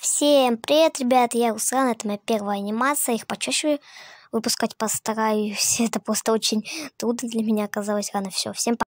Всем привет, ребят, я Руслан, это моя первая анимация, их почаще выпускать постараюсь, это просто очень трудно для меня оказалось, рано все, всем пока.